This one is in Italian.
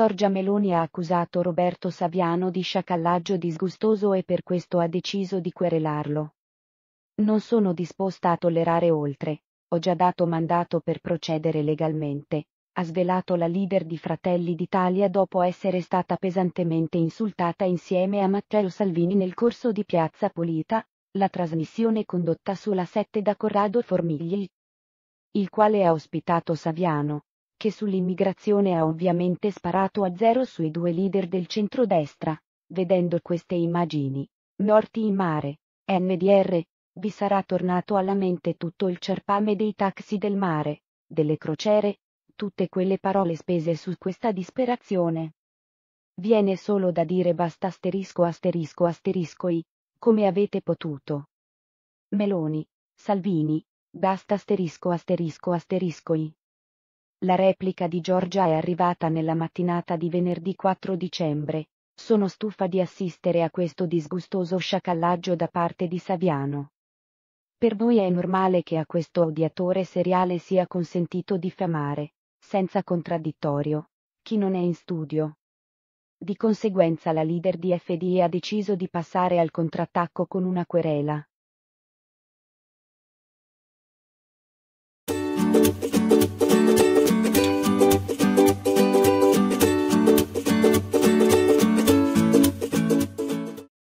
Giorgia Meloni ha accusato Roberto Saviano di sciacallaggio disgustoso e per questo ha deciso di querelarlo. Non sono disposta a tollerare oltre, ho già dato mandato per procedere legalmente, ha svelato la leader di Fratelli d'Italia dopo essere stata pesantemente insultata insieme a Matteo Salvini nel corso di Piazza Polita, la trasmissione condotta sulla 7 da Corrado Formigli, il quale ha ospitato Saviano, che sull'immigrazione ha ovviamente sparato a zero sui due leader del centrodestra. Vedendo queste immagini, morti in mare, NDR, vi sarà tornato alla mente tutto il cerpame dei taxi del mare, delle crociere, tutte quelle parole spese su questa disperazione. Viene solo da dire basta asterisco asterisco asterisco i, come avete potuto. Meloni, Salvini, basta asterisco asterisco asterisco i. La replica di Giorgia è arrivata nella mattinata di venerdì 4 dicembre. Sono stufa di assistere a questo disgustoso sciacallaggio da parte di Saviano. Per noi è normale che a questo odiatore seriale sia consentito diffamare, senza contraddittorio, chi non è in studio. Di conseguenza la leader di FDI ha deciso di passare al contrattacco con una querela.